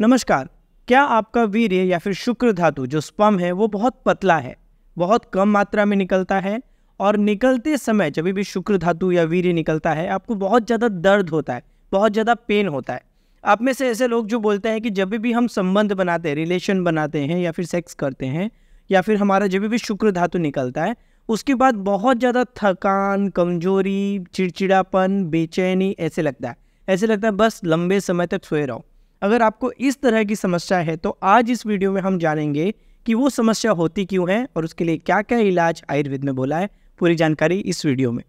नमस्कार क्या आपका वीर्य या फिर शुक्र धातु जो स्पम है वो बहुत पतला है बहुत कम मात्रा में निकलता है और निकलते समय जब भी शुक्र धातु या वीर्य निकलता है आपको बहुत ज़्यादा दर्द होता है बहुत ज़्यादा पेन होता है आप में से ऐसे लोग जो बोलते हैं कि जब भी हम संबंध बनाते हैं रिलेशन बनाते हैं या फिर सेक्स करते हैं या फिर हमारा जब भी शुक्र धातु निकलता है उसके बाद बहुत ज़्यादा थकान कमजोरी चिड़चिड़ापन बेचैनी ऐसे लगता है ऐसे लगता है बस लंबे समय तक सोए रहो अगर आपको इस तरह की समस्या है तो आज इस वीडियो में हम जानेंगे कि वो समस्या होती क्यों है और उसके लिए क्या क्या इलाज आयुर्वेद में बोला है पूरी जानकारी इस वीडियो में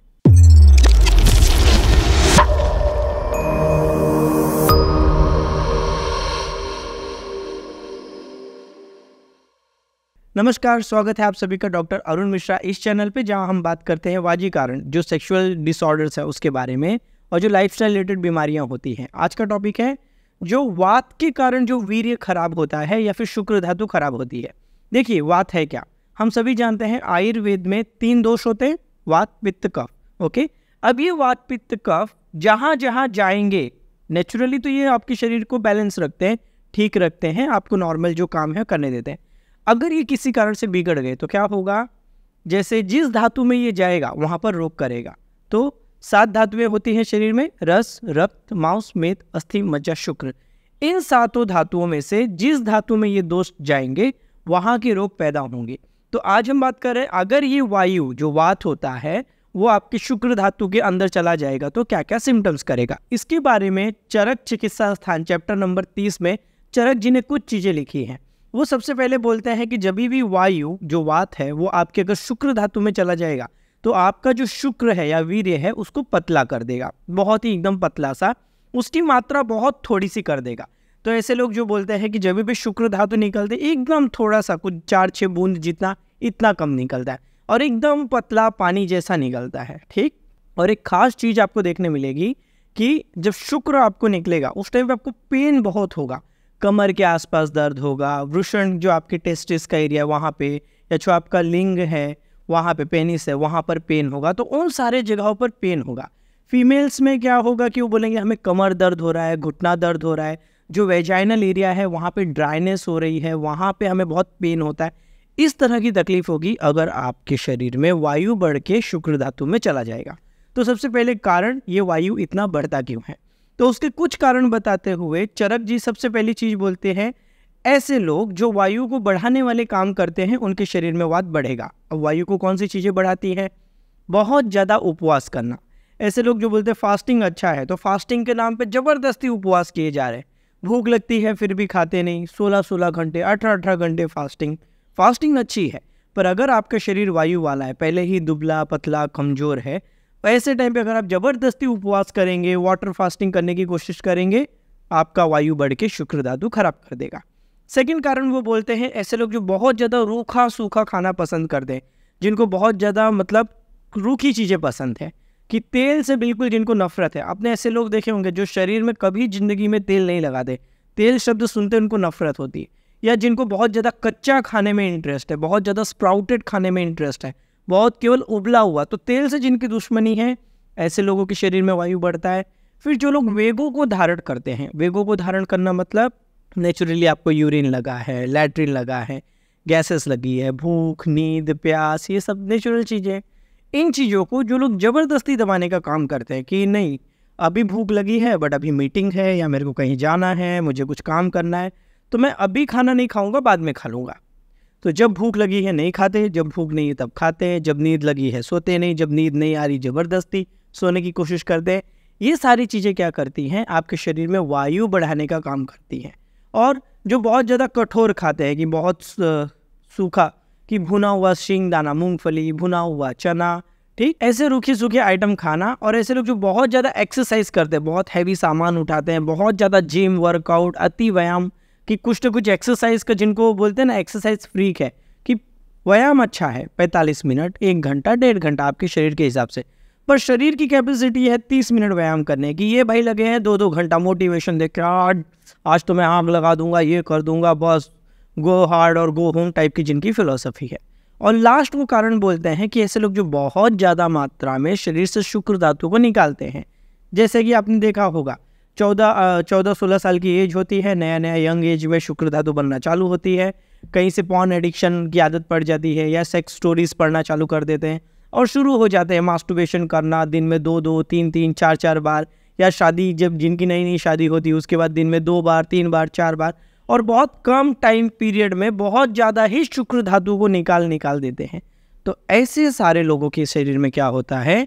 नमस्कार स्वागत है आप सभी का डॉक्टर अरुण मिश्रा इस चैनल पे जहां हम बात करते हैं वाजी कारण जो सेक्सुअल डिसऑर्डर्स है उसके बारे में और जो लाइफस्टाइल रिलेटेड बीमारियां होती हैं आज का टॉपिक है जो वात के कारण जो वीर्य खराब होता है या फिर शुक्र धातु खराब होती है देखिए वात है क्या हम सभी जानते हैं आयुर्वेद में तीन दोष होते हैं वात पित्त कफ ओके अब ये वात पित्त कफ जहां जहां जाएंगे नेचुरली तो ये आपके शरीर को बैलेंस रखते हैं ठीक रखते हैं आपको नॉर्मल जो काम है करने देते हैं अगर ये किसी कारण से बिगड़ गए तो क्या होगा जैसे जिस धातु में ये जाएगा वहां पर रोक करेगा तो सात धातुएं होती हैं शरीर में रस रक्त मांस मेद अस्थि मज्जा शुक्र इन सातों धातुओं में से जिस धातु में ये दोष जाएंगे वहाँ के रोग पैदा होंगे तो आज हम बात कर रहे हैं अगर ये वायु जो वात होता है वो आपके शुक्र धातु के अंदर चला जाएगा तो क्या क्या सिम्टम्स करेगा इसके बारे में चरक चिकित्सा स्थान चैप्टर नंबर तीस में चरक जी ने कुछ चीज़ें लिखी हैं वो सबसे पहले बोलते हैं कि जब भी वायु जो वात है वो आपके अगर शुक्र धातु में चला जाएगा तो आपका जो शुक्र है या वीर्य है उसको पतला कर देगा बहुत ही एकदम पतला सा उसकी मात्रा बहुत थोड़ी सी कर देगा तो ऐसे लोग जो बोलते हैं कि जब भी शुक्र धातु निकलते एकदम थोड़ा सा कुछ चार छः बूंद जितना इतना कम निकलता है और एकदम पतला पानी जैसा निकलता है ठीक और एक ख़ास चीज़ आपको देखने मिलेगी कि जब शुक्र आपको निकलेगा उस टाइम पर आपको पेन बहुत होगा कमर के आसपास दर्द होगा वृषण जो आपके टेस्टिस का एरिया है वहाँ पे या जो आपका लिंग है वहाँ पे पेनिस है वहाँ पर पेन होगा तो उन सारे जगहों पर पेन होगा फीमेल्स में क्या होगा कि वो बोलेंगे हमें कमर दर्द हो रहा है घुटना दर्द हो रहा है जो वेजाइनल एरिया है वहाँ पे ड्राइनेस हो रही है वहाँ पे हमें बहुत पेन होता है इस तरह की तकलीफ होगी अगर आपके शरीर में वायु बढ़ के शुक्र धातु में चला जाएगा तो सबसे पहले कारण ये वायु इतना बढ़ता क्यों है तो उसके कुछ कारण बताते हुए चरक जी सबसे पहली चीज़ बोलते हैं ऐसे लोग जो वायु को बढ़ाने वाले काम करते हैं उनके शरीर में वात बढ़ेगा अब वायु को कौन सी चीज़ें बढ़ाती हैं बहुत ज़्यादा उपवास करना ऐसे लोग जो बोलते हैं फास्टिंग अच्छा है तो फास्टिंग के नाम पर ज़बरदस्ती उपवास किए जा रहे हैं भूख लगती है फिर भी खाते नहीं सोलह सोलह घंटे अठारह अठारह घंटे फास्टिंग फास्टिंग अच्छी है पर अगर आपका शरीर वायु वाला है पहले ही दुबला पतला कमज़ोर है तो ऐसे टाइम पे अगर आप ज़बरदस्ती उपवास करेंगे वाटर फास्टिंग करने की कोशिश करेंगे आपका वायु बढ़ के शुक्र धातु खराब कर देगा सेकंड कारण वो बोलते हैं ऐसे लोग जो बहुत ज़्यादा रूखा सूखा खाना पसंद करते हैं जिनको बहुत ज़्यादा मतलब रूखी चीज़ें पसंद है कि तेल से बिल्कुल जिनको नफरत है आपने ऐसे लोग देखे होंगे जो शरीर में कभी ज़िंदगी में तेल नहीं लगाते तेल शब्द सुनते उनको नफरत होती है या जिनको बहुत ज़्यादा कच्चा खाने में इंटरेस्ट है बहुत ज़्यादा स्प्राउटेड खाने में इंटरेस्ट है बहुत केवल उबला हुआ तो तेल से जिनकी दुश्मनी है ऐसे लोगों के शरीर में वायु बढ़ता है फिर जो लोग वेगों को धारण करते हैं वेगों को धारण करना मतलब नेचुरली आपको यूरिन लगा है लैट्रिन लगा है गैसेस लगी है भूख नींद प्यास ये सब नेचुरल चीज़ें इन चीज़ों को जो लोग ज़बरदस्ती दबाने का काम करते हैं कि नहीं अभी भूख लगी है बट अभी मीटिंग है या मेरे को कहीं जाना है मुझे कुछ काम करना है तो मैं अभी खाना नहीं खाऊंगा बाद में खा लूँगा तो जब भूख लगी है नहीं खाते जब भूख नहीं है तब खाते हैं जब नींद लगी है सोते नहीं जब नींद नहीं आ रही ज़बरदस्ती सोने की कोशिश करते हैं ये सारी चीज़ें क्या करती हैं आपके शरीर में वायु बढ़ाने का काम करती हैं और जो बहुत ज़्यादा कठोर खाते हैं कि बहुत सूखा कि भुना हुआ शिंग दाना मूँगफली भुना हुआ चना ठीक ऐसे रूखे सूखे आइटम खाना और ऐसे लोग जो बहुत ज़्यादा एक्सरसाइज करते हैं बहुत हैवी सामान उठाते हैं बहुत ज़्यादा जिम वर्कआउट अति व्यायाम कि कुछ ना तो कुछ एक्सरसाइज का जिनको बोलते हैं ना एक्सरसाइज फ्रीक है कि व्यायाम अच्छा है 45 मिनट एक घंटा डेढ़ घंटा आपके शरीर के हिसाब से पर शरीर की कैपेसिटी है तीस मिनट व्यायाम करने की ये भाई लगे हैं दो दो घंटा मोटिवेशन देख के आज आज तो मैं आग लगा दूंगा ये कर दूंगा बस गो हार्ड और गो होम टाइप की जिनकी फिलोसफी है और लास्ट वो कारण बोलते हैं कि ऐसे लोग जो बहुत ज़्यादा मात्रा में शरीर से शुक्र धातु को निकालते हैं जैसे कि आपने देखा होगा चौदह चौदह सोलह साल की एज होती है नया नया यंग एज में शुक्र धातु बनना चालू होती है कहीं से पॉन एडिक्शन की आदत पड़ जाती है या सेक्स स्टोरीज़ पढ़ना चालू कर देते हैं और शुरू हो जाते हैं मास्टुबेशन करना दिन में दो दो तीन तीन चार चार बार या शादी जब जिनकी नई नई शादी होती है उसके बाद दिन में दो बार तीन बार चार बार और बहुत कम टाइम पीरियड में बहुत ज़्यादा ही शुक्र धातु को निकाल निकाल देते हैं तो ऐसे सारे लोगों के शरीर में क्या होता है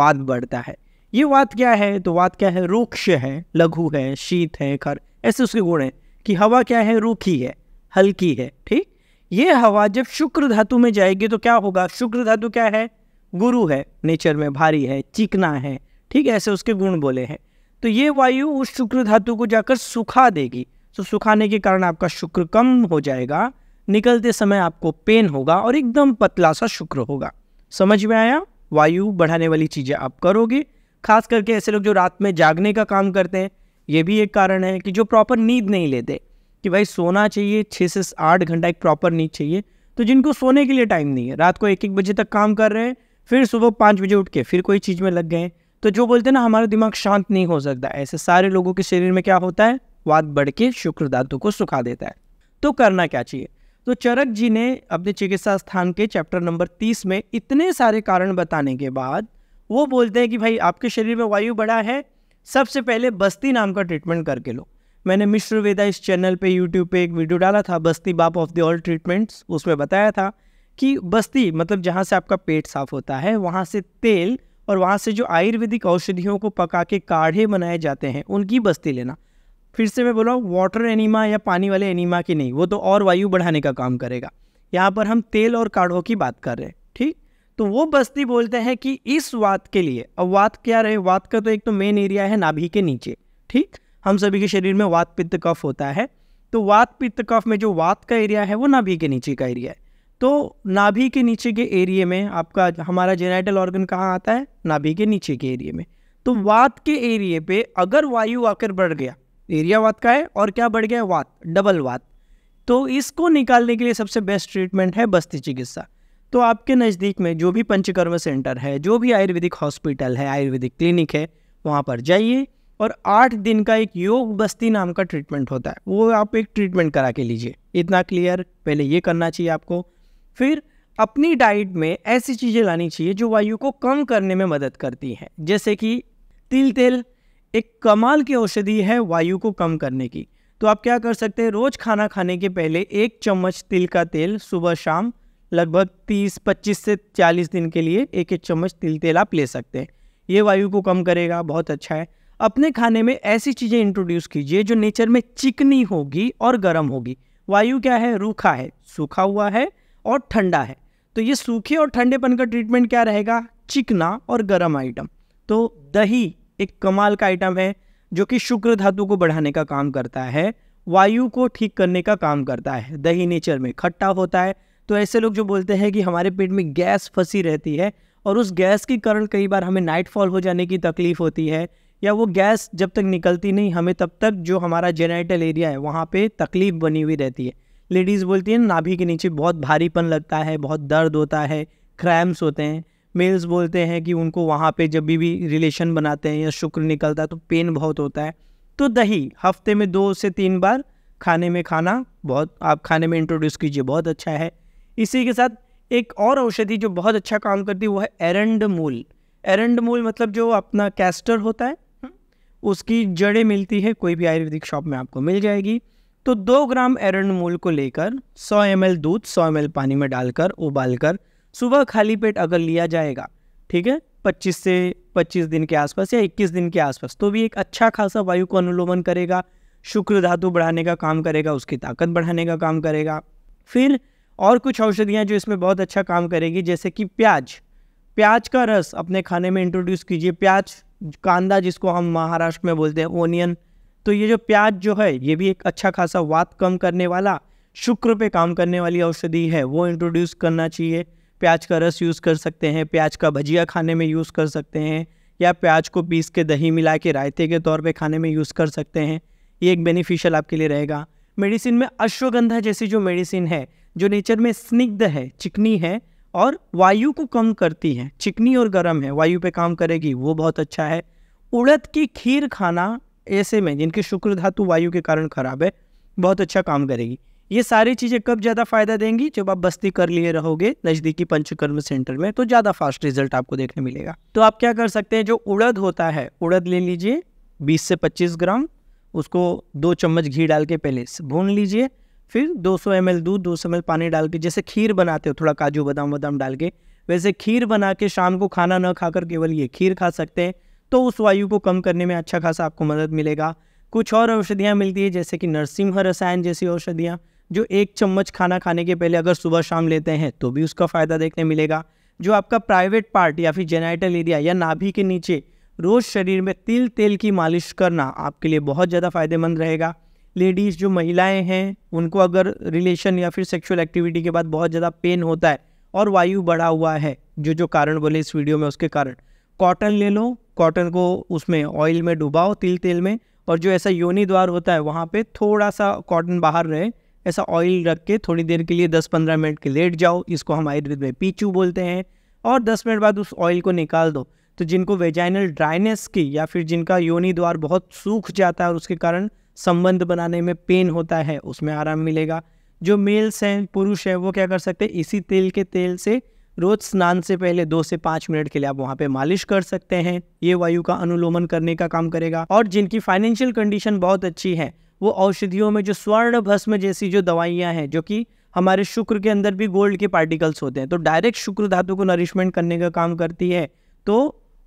वाद बढ़ता है ये वाद क्या है तो वाद क्या है रूक्ष है लघु है शीत है खर ऐसे उसके गुण हैं कि हवा क्या है रूखी है हल्की है ठीक ये हवा जब शुक्र धातु में जाएगी तो क्या होगा शुक्र धातु क्या है गुरु है नेचर में भारी है चिकना है ठीक है ऐसे उसके गुण बोले हैं तो ये वायु उस शुक्र धातु को जाकर सुखा देगी तो सुखाने के कारण आपका शुक्र कम हो जाएगा निकलते समय आपको पेन होगा और एकदम पतला सा शुक्र होगा समझ में आया वायु बढ़ाने वाली चीज़ें आप करोगे खास करके ऐसे लोग जो रात में जागने का काम करते हैं ये भी एक कारण है कि जो प्रॉपर नींद नहीं लेते कि भाई सोना चाहिए छः से आठ घंटा एक प्रॉपर नींद चाहिए तो जिनको सोने के लिए टाइम नहीं है रात को एक एक बजे तक काम कर रहे हैं फिर सुबह पाँच बजे उठ के फिर कोई चीज़ में लग गए तो जो बोलते हैं ना हमारा दिमाग शांत नहीं हो सकता ऐसे सारे लोगों के शरीर में क्या होता है वाद बढ़ के शुक्र धातु को सुखा देता है तो करना क्या चाहिए तो चरक जी ने अपने चिकित्सा स्थान के चैप्टर नंबर तीस में इतने सारे कारण बताने के बाद वो बोलते हैं कि भाई आपके शरीर में वायु बढ़ा है सबसे पहले बस्ती नाम का ट्रीटमेंट करके लो मैंने मिश्र वेदा इस चैनल पे यूट्यूब पे एक वीडियो डाला था बस्ती बाप ऑफ द ऑल ट्रीटमेंट्स उसमें बताया था कि बस्ती मतलब जहाँ से आपका पेट साफ होता है वहाँ से तेल और वहाँ से जो आयुर्वेदिक औषधियों को पका के काढ़े बनाए जाते हैं उनकी बस्ती लेना फिर से मैं बोला हूँ वाटर एनिमा या पानी वाले एनीमा की नहीं वो तो और वायु बढ़ाने का काम करेगा यहाँ पर हम तेल और काढ़ों की बात कर रहे हैं ठीक तो वो बस्ती बोलते हैं कि इस वात के लिए अब वात क्या रहे वात का तो एक तो मेन एरिया है नाभि के नीचे ठीक हम सभी के शरीर में वात पित्त कफ होता है तो वात पित्त कफ में जो वात का एरिया है वो नाभि के नीचे का एरिया है तो नाभि के नीचे के एरिए में आपका हमारा जेनाइटल ऑर्गन कहाँ आता है नाभि के नीचे के एरिए में तो वात के एरिए पे अगर वायु आकर बढ़ गया एरिया वात का है और क्या बढ़ गया वात डबल वात तो इसको निकालने के लिए सबसे बेस्ट ट्रीटमेंट है बस्ती चिकित्सा तो आपके नज़दीक में जो भी पंचकर्म सेंटर है जो भी आयुर्वेदिक हॉस्पिटल है आयुर्वेदिक क्लिनिक है वहाँ पर जाइए और आठ दिन का एक योग बस्ती नाम का ट्रीटमेंट होता है वो आप एक ट्रीटमेंट करा के लीजिए इतना क्लियर पहले ये करना चाहिए आपको फिर अपनी डाइट में ऐसी चीज़ें लानी चाहिए जो वायु को कम करने में मदद करती हैं जैसे कि तिल तेल एक कमाल की औषधि है वायु को कम करने की तो आप क्या कर सकते हैं रोज़ खाना खाने के पहले एक चम्मच तिल का तेल सुबह शाम लगभग 30-25 से 40 दिन के लिए एक एक चम्मच तिल तेल आप ले सकते हैं ये वायु को कम करेगा बहुत अच्छा है अपने खाने में ऐसी चीज़ें इंट्रोड्यूस कीजिए जो नेचर में चिकनी होगी और गर्म होगी वायु क्या है रूखा है सूखा हुआ है और ठंडा है तो ये सूखे और ठंडेपन का ट्रीटमेंट क्या रहेगा चिकना और गर्म आइटम तो दही एक कमाल का आइटम है जो कि शुक्र धातु को बढ़ाने का काम करता है वायु को ठीक करने का काम करता है दही नेचर में खट्टा होता है तो ऐसे लोग जो बोलते हैं कि हमारे पेट में गैस फंसी रहती है और उस गैस के कारण कई बार हमें नाइट फॉल हो जाने की तकलीफ़ होती है या वो गैस जब तक निकलती नहीं हमें तब तक जो हमारा जेनाइटल एरिया है वहाँ पे तकलीफ़ बनी हुई रहती है लेडीज़ बोलती है नाभि के नीचे बहुत भारीपन लगता है बहुत दर्द होता है क्रैम्स होते हैं मेल्स बोलते हैं कि उनको वहाँ पे जब भी भी रिलेशन बनाते हैं या शुक्र निकलता है तो पेन बहुत होता है तो दही हफ्ते में दो से तीन बार खाने में खाना बहुत आप खाने में इंट्रोड्यूस कीजिए बहुत अच्छा है इसी के साथ एक और औषधि जो बहुत अच्छा काम करती है वो है एरेंड मूल एरेंड मूल मतलब जो अपना कैस्टर होता है उसकी जड़ें मिलती है कोई भी आयुर्वेदिक शॉप में आपको मिल जाएगी तो दो ग्राम मूल को लेकर 100 एम दूध 100 एम पानी में डालकर उबालकर सुबह खाली पेट अगर लिया जाएगा ठीक है 25 से 25 दिन के आसपास या 21 दिन के आसपास तो भी एक अच्छा खासा वायु को अनुलोमन करेगा शुक्र धातु बढ़ाने का काम करेगा उसकी ताकत बढ़ाने का काम करेगा फिर और कुछ औषधियाँ जो इसमें बहुत अच्छा काम करेगी जैसे कि प्याज प्याज का रस अपने खाने में इंट्रोड्यूस कीजिए प्याज कांदा जिसको हम महाराष्ट्र में बोलते हैं ओनियन तो ये जो प्याज जो है ये भी एक अच्छा खासा वात कम करने वाला शुक्र पे काम करने वाली औषधि है वो इंट्रोड्यूस करना चाहिए प्याज का रस यूज़ कर सकते हैं प्याज का भजिया खाने में यूज़ कर सकते हैं या प्याज को पीस के दही मिला के रायते के तौर पे खाने में यूज़ कर सकते हैं ये एक बेनिफिशियल आपके लिए रहेगा मेडिसिन में अश्वगंधा जैसी जो मेडिसिन है जो नेचर में स्निग्ध है चिकनी है और वायु को कम करती है चिकनी और गर्म है वायु पे काम करेगी वो बहुत अच्छा है उड़द की खीर खाना ऐसे में जिनकी शुक्र धातु वायु के कारण खराब है बहुत अच्छा काम करेगी ये सारी चीज़ें कब ज़्यादा फायदा देंगी जब आप बस्ती कर लिए रहोगे नज़दीकी पंचकर्म सेंटर में तो ज़्यादा फास्ट रिजल्ट आपको देखने मिलेगा तो आप क्या कर सकते हैं जो उड़द होता है उड़द ले लीजिए 20 से 25 ग्राम उसको दो चम्मच घी डाल के पहले भून लीजिए फिर 200 सौ दूध दो सौ पानी डाल के जैसे खीर बनाते हो थोड़ा काजू बादाम बादाम डाल के वैसे खीर बना के शाम को खाना न खाकर केवल ये खीर खा सकते हैं तो उस वायु को कम करने में अच्छा खासा आपको मदद मिलेगा कुछ और औषधियाँ मिलती है जैसे कि नरसिंह रसायन जैसी औषधियाँ जो एक चम्मच खाना खाने के पहले अगर सुबह शाम लेते हैं तो भी उसका फ़ायदा देखने मिलेगा जो आपका प्राइवेट पार्ट या फिर जेनाइटल एरिया या नाभि के नीचे रोज़ शरीर में तिल तेल की मालिश करना आपके लिए बहुत ज़्यादा फ़ायदेमंद रहेगा लेडीज़ जो महिलाएं हैं उनको अगर रिलेशन या फिर सेक्सुअल एक्टिविटी के बाद बहुत ज़्यादा पेन होता है और वायु बढ़ा हुआ है जो जो कारण बोले इस वीडियो में उसके कारण कॉटन ले लो कॉटन को उसमें ऑयल में डुबाओ तिल तेल में और जो ऐसा योनि द्वार होता है वहाँ पे थोड़ा सा कॉटन बाहर रहे ऐसा ऑयल रख के थोड़ी देर के लिए 10-15 मिनट के लेट जाओ इसको हम आयुर्वेद में पीचू बोलते हैं और 10 मिनट बाद उस ऑयल को निकाल दो तो जिनको वेजाइनल ड्राइनेस की या फिर जिनका योनि द्वार बहुत सूख जाता है और उसके कारण संबंध बनाने में पेन होता है उसमें आराम मिलेगा जो मेल्स हैं पुरुष हैं वो क्या कर सकते हैं इसी तेल के तेल से रोज़ स्नान से पहले दो से पाँच मिनट के लिए आप वहाँ पे मालिश कर सकते हैं ये वायु का अनुलोमन करने का काम करेगा और जिनकी फाइनेंशियल कंडीशन बहुत अच्छी है वो औषधियों में जो स्वर्ण भस्म जैसी जो दवाइयाँ हैं जो कि हमारे शुक्र के अंदर भी गोल्ड के पार्टिकल्स होते हैं तो डायरेक्ट शुक्र धातु को नरिशमेंट करने का काम करती है तो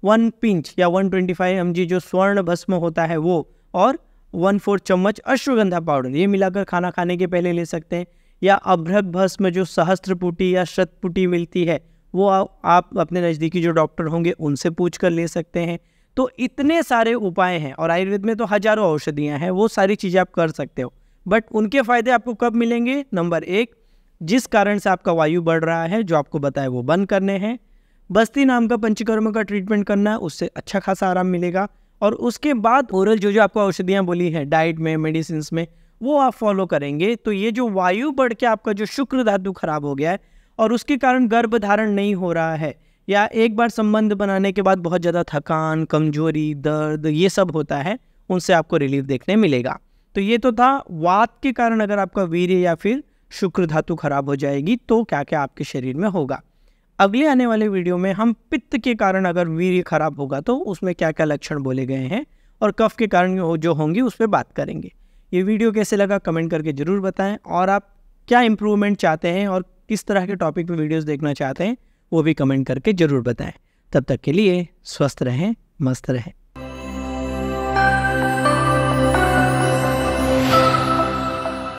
वन पिंच या वन ट्वेंटी फाइव एम जो स्वर्ण भस्म होता है वो और वन फोर्थ चम्मच अश्वगंधा पाउडर ये मिलाकर खाना खाने के पहले ले सकते हैं या अभ्रक भस्म में जो सहस्त्रपुटी या शतपुटी मिलती है वो आ, आप अपने नज़दीकी जो डॉक्टर होंगे उनसे पूछ कर ले सकते हैं तो इतने सारे उपाय हैं और आयुर्वेद में तो हज़ारों औषधियाँ हैं वो सारी चीज़ें आप कर सकते हो बट उनके फ़ायदे आपको कब मिलेंगे नंबर एक जिस कारण से आपका वायु बढ़ रहा है जो आपको बताए वो बंद करने हैं बस्ती नाम का पंचकर्म का ट्रीटमेंट करना है उससे अच्छा खासा आराम मिलेगा और उसके बाद ओरल जो जो आपको औषधियाँ बोली हैं डाइट में मेडिसिन में वो आप फॉलो करेंगे तो ये जो वायु बढ़ के आपका जो शुक्र धातु खराब हो गया है और उसके कारण गर्भ धारण नहीं हो रहा है या एक बार संबंध बनाने के बाद बहुत ज़्यादा थकान कमजोरी दर्द ये सब होता है उनसे आपको रिलीफ देखने मिलेगा तो ये तो था वात के कारण अगर आपका वीर्य या फिर शुक्र धातु खराब हो जाएगी तो क्या क्या आपके शरीर में होगा अगले आने वाले वीडियो में हम पित्त के कारण अगर वीर्य खराब होगा तो उसमें क्या क्या लक्षण बोले गए हैं और कफ के कारण जो होंगी उस पर बात करेंगे ये वीडियो कैसे लगा कमेंट करके ज़रूर बताएं और आप क्या इम्प्रूवमेंट चाहते हैं और किस तरह के टॉपिक पे वीडियोस देखना चाहते हैं वो भी कमेंट करके ज़रूर बताएं तब तक के लिए स्वस्थ रहें मस्त रहें